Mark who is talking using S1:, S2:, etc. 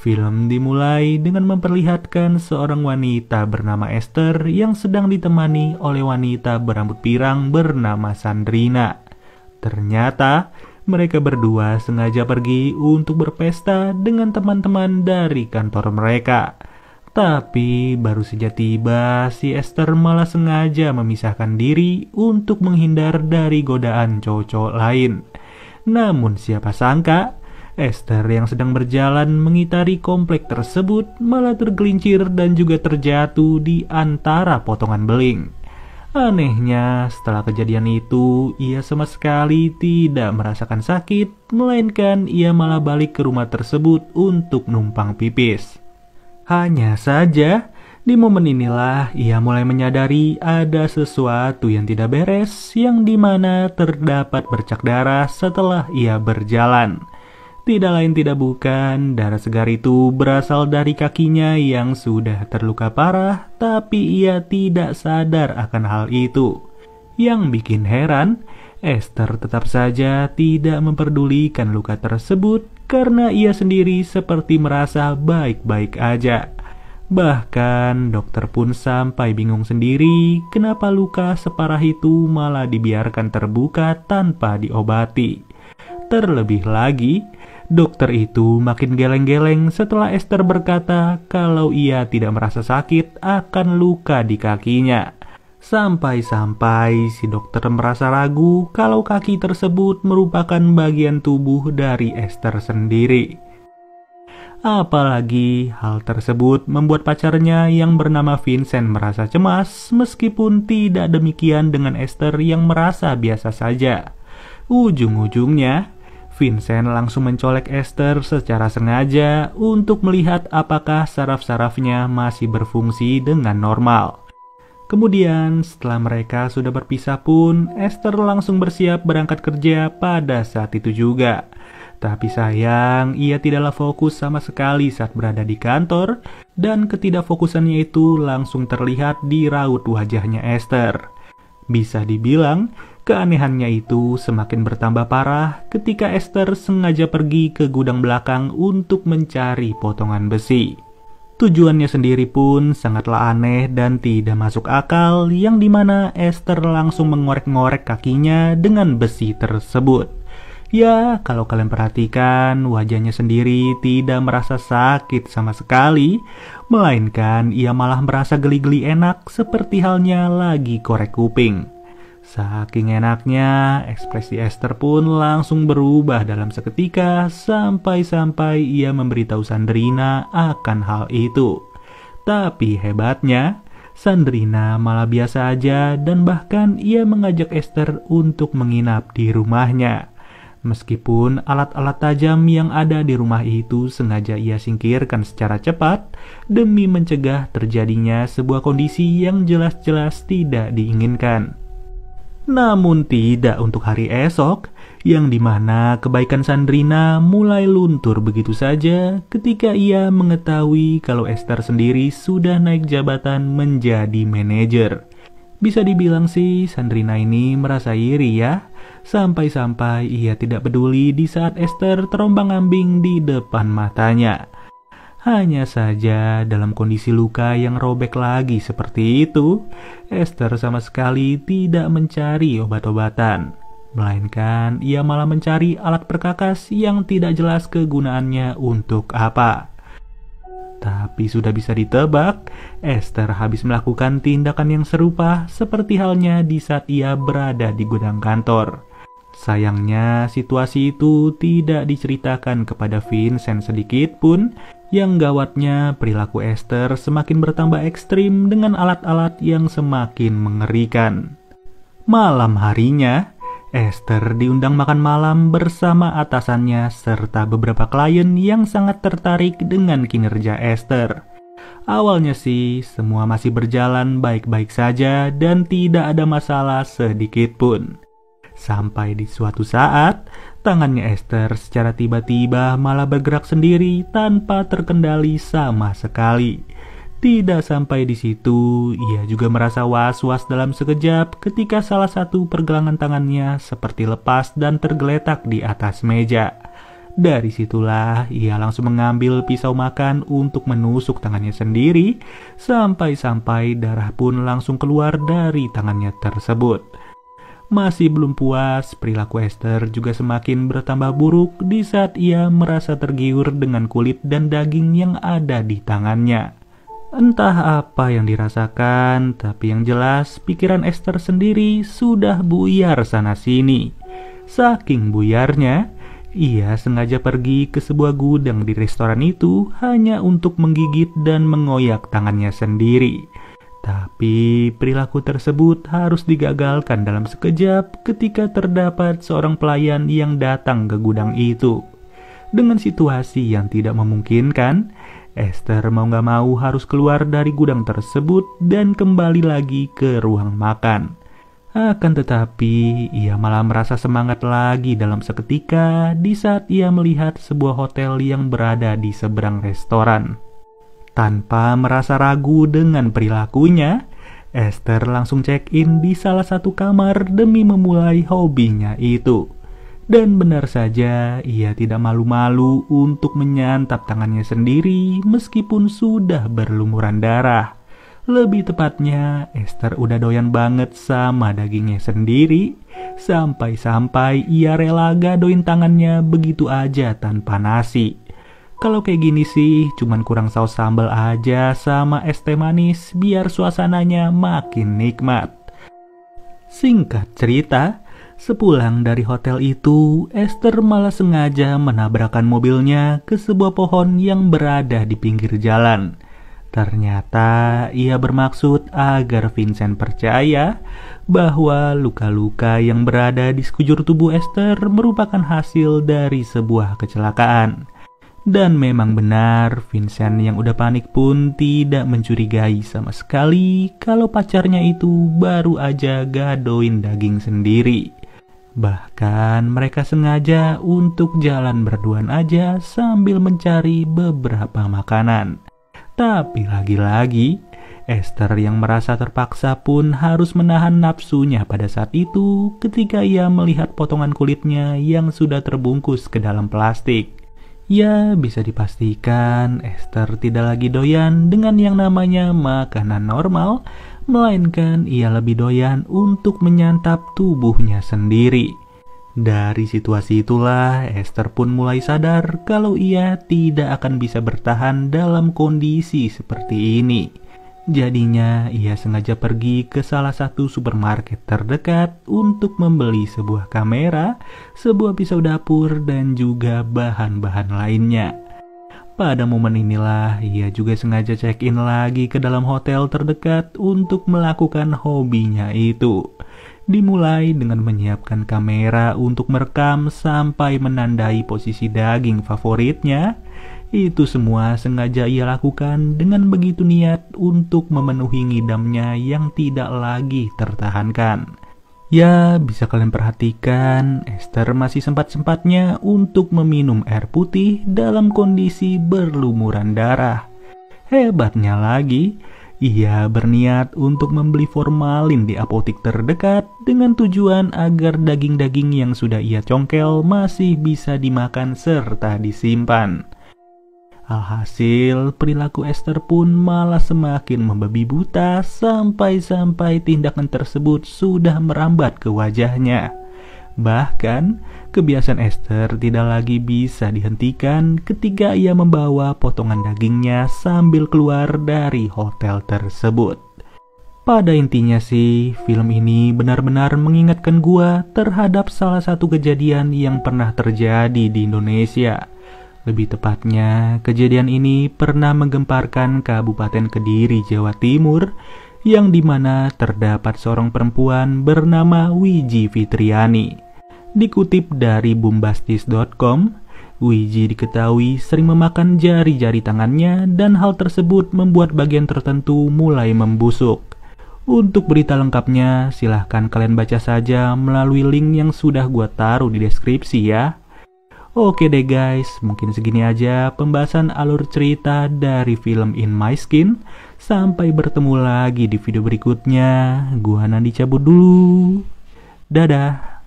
S1: Film dimulai dengan memperlihatkan seorang wanita bernama Esther yang sedang ditemani oleh wanita berambut pirang bernama Sandrina. Ternyata, mereka berdua sengaja pergi untuk berpesta dengan teman-teman dari kantor mereka. Tapi baru saja tiba, si Esther malah sengaja memisahkan diri untuk menghindar dari godaan cowok-cowok lain. Namun siapa sangka, Esther yang sedang berjalan mengitari komplek tersebut malah tergelincir dan juga terjatuh di antara potongan beling. Anehnya, setelah kejadian itu, ia sama sekali tidak merasakan sakit, melainkan ia malah balik ke rumah tersebut untuk numpang pipis. Hanya saja, di momen inilah ia mulai menyadari ada sesuatu yang tidak beres, yang dimana terdapat bercak darah setelah ia berjalan. Tidak lain tidak bukan, darah segar itu berasal dari kakinya yang sudah terluka parah, tapi ia tidak sadar akan hal itu. Yang bikin heran, Esther tetap saja tidak memperdulikan luka tersebut karena ia sendiri seperti merasa baik-baik aja. Bahkan dokter pun sampai bingung sendiri kenapa luka separah itu malah dibiarkan terbuka tanpa diobati. Terlebih lagi, dokter itu makin geleng-geleng setelah Esther berkata kalau ia tidak merasa sakit akan luka di kakinya. Sampai-sampai si dokter merasa ragu kalau kaki tersebut merupakan bagian tubuh dari Esther sendiri. Apalagi hal tersebut membuat pacarnya yang bernama Vincent merasa cemas meskipun tidak demikian dengan Esther yang merasa biasa saja. Ujung-ujungnya, Vincent langsung mencolek Esther secara sengaja untuk melihat apakah saraf-sarafnya masih berfungsi dengan normal. Kemudian, setelah mereka sudah berpisah pun, Esther langsung bersiap berangkat kerja pada saat itu juga. Tapi sayang, ia tidaklah fokus sama sekali saat berada di kantor, dan ketidakfokusannya itu langsung terlihat di raut wajahnya Esther. Bisa dibilang, Keanehannya itu semakin bertambah parah ketika Esther sengaja pergi ke gudang belakang untuk mencari potongan besi. Tujuannya sendiri pun sangatlah aneh dan tidak masuk akal yang dimana Esther langsung mengorek-ngorek kakinya dengan besi tersebut. Ya, kalau kalian perhatikan, wajahnya sendiri tidak merasa sakit sama sekali, melainkan ia malah merasa geli-geli enak seperti halnya lagi korek kuping. Saking enaknya, ekspresi Esther pun langsung berubah dalam seketika sampai-sampai ia memberitahu Sandrina akan hal itu. Tapi hebatnya, Sandrina malah biasa aja dan bahkan ia mengajak Esther untuk menginap di rumahnya. Meskipun alat-alat tajam yang ada di rumah itu sengaja ia singkirkan secara cepat demi mencegah terjadinya sebuah kondisi yang jelas-jelas tidak diinginkan namun tidak untuk hari esok, yang dimana kebaikan Sandrina mulai luntur begitu saja ketika ia mengetahui kalau Esther sendiri sudah naik jabatan menjadi manajer. Bisa dibilang sih Sandrina ini merasa iri ya, sampai-sampai ia tidak peduli di saat Esther terombang ambing di depan matanya. Hanya saja dalam kondisi luka yang robek lagi seperti itu, Esther sama sekali tidak mencari obat-obatan. Melainkan ia malah mencari alat perkakas yang tidak jelas kegunaannya untuk apa. Tapi sudah bisa ditebak, Esther habis melakukan tindakan yang serupa seperti halnya di saat ia berada di gudang kantor. Sayangnya, situasi itu tidak diceritakan kepada Vincent sedikit pun, yang gawatnya perilaku Esther semakin bertambah ekstrim dengan alat-alat yang semakin mengerikan. Malam harinya, Esther diundang makan malam bersama atasannya serta beberapa klien yang sangat tertarik dengan kinerja Esther. Awalnya sih, semua masih berjalan baik-baik saja dan tidak ada masalah sedikit pun. Sampai di suatu saat, tangannya Esther secara tiba-tiba malah bergerak sendiri tanpa terkendali sama sekali. Tidak sampai di situ, ia juga merasa was-was dalam sekejap ketika salah satu pergelangan tangannya seperti lepas dan tergeletak di atas meja. Dari situlah ia langsung mengambil pisau makan untuk menusuk tangannya sendiri, sampai-sampai darah pun langsung keluar dari tangannya tersebut masih belum puas, perilaku Esther juga semakin bertambah buruk di saat ia merasa tergiur dengan kulit dan daging yang ada di tangannya. Entah apa yang dirasakan, tapi yang jelas pikiran Esther sendiri sudah buyar sana-sini. Saking buyarnya, ia sengaja pergi ke sebuah gudang di restoran itu hanya untuk menggigit dan mengoyak tangannya sendiri. Tapi perilaku tersebut harus digagalkan dalam sekejap ketika terdapat seorang pelayan yang datang ke gudang itu. Dengan situasi yang tidak memungkinkan, Esther mau gak mau harus keluar dari gudang tersebut dan kembali lagi ke ruang makan. Akan tetapi, ia malah merasa semangat lagi dalam seketika di saat ia melihat sebuah hotel yang berada di seberang restoran. Tanpa merasa ragu dengan perilakunya, Esther langsung check-in di salah satu kamar demi memulai hobinya itu. Dan benar saja, ia tidak malu-malu untuk menyantap tangannya sendiri meskipun sudah berlumuran darah. Lebih tepatnya, Esther udah doyan banget sama dagingnya sendiri, sampai-sampai ia rela gadoin tangannya begitu aja tanpa nasi. Kalau kayak gini sih, cuman kurang saus sambal aja sama es teh manis biar suasananya makin nikmat. Singkat cerita, sepulang dari hotel itu, Esther malah sengaja menabrakkan mobilnya ke sebuah pohon yang berada di pinggir jalan. Ternyata ia bermaksud agar Vincent percaya bahwa luka-luka yang berada di sekujur tubuh Esther merupakan hasil dari sebuah kecelakaan. Dan memang benar, Vincent yang udah panik pun tidak mencurigai sama sekali kalau pacarnya itu baru aja gadoin daging sendiri. Bahkan mereka sengaja untuk jalan berduaan aja sambil mencari beberapa makanan. Tapi lagi-lagi, Esther yang merasa terpaksa pun harus menahan nafsunya pada saat itu ketika ia melihat potongan kulitnya yang sudah terbungkus ke dalam plastik. Ya, bisa dipastikan Esther tidak lagi doyan dengan yang namanya makanan normal, melainkan ia lebih doyan untuk menyantap tubuhnya sendiri. Dari situasi itulah, Esther pun mulai sadar kalau ia tidak akan bisa bertahan dalam kondisi seperti ini. Jadinya ia sengaja pergi ke salah satu supermarket terdekat untuk membeli sebuah kamera, sebuah pisau dapur, dan juga bahan-bahan lainnya. Pada momen inilah ia juga sengaja check-in lagi ke dalam hotel terdekat untuk melakukan hobinya itu. Dimulai dengan menyiapkan kamera untuk merekam sampai menandai posisi daging favoritnya, itu semua sengaja ia lakukan dengan begitu niat untuk memenuhi ngidamnya yang tidak lagi tertahankan. Ya, bisa kalian perhatikan, Esther masih sempat-sempatnya untuk meminum air putih dalam kondisi berlumuran darah. Hebatnya lagi, ia berniat untuk membeli formalin di apotik terdekat dengan tujuan agar daging-daging yang sudah ia congkel masih bisa dimakan serta disimpan. Alhasil, perilaku Esther pun malah semakin membabi buta sampai-sampai tindakan tersebut sudah merambat ke wajahnya. Bahkan, kebiasaan Esther tidak lagi bisa dihentikan ketika ia membawa potongan dagingnya sambil keluar dari hotel tersebut. Pada intinya sih, film ini benar-benar mengingatkan gua terhadap salah satu kejadian yang pernah terjadi di Indonesia lebih tepatnya, kejadian ini pernah menggemparkan Kabupaten Kediri, Jawa Timur, yang dimana terdapat seorang perempuan bernama Wiji Fitriani. Dikutip dari bombastis.com, Wiji diketahui sering memakan jari-jari tangannya dan hal tersebut membuat bagian tertentu mulai membusuk. Untuk berita lengkapnya, silahkan kalian baca saja melalui link yang sudah gue taruh di deskripsi ya. Oke deh guys, mungkin segini aja pembahasan alur cerita dari film In My Skin. Sampai bertemu lagi di video berikutnya. Gua Nandi cabut dulu. Dadah.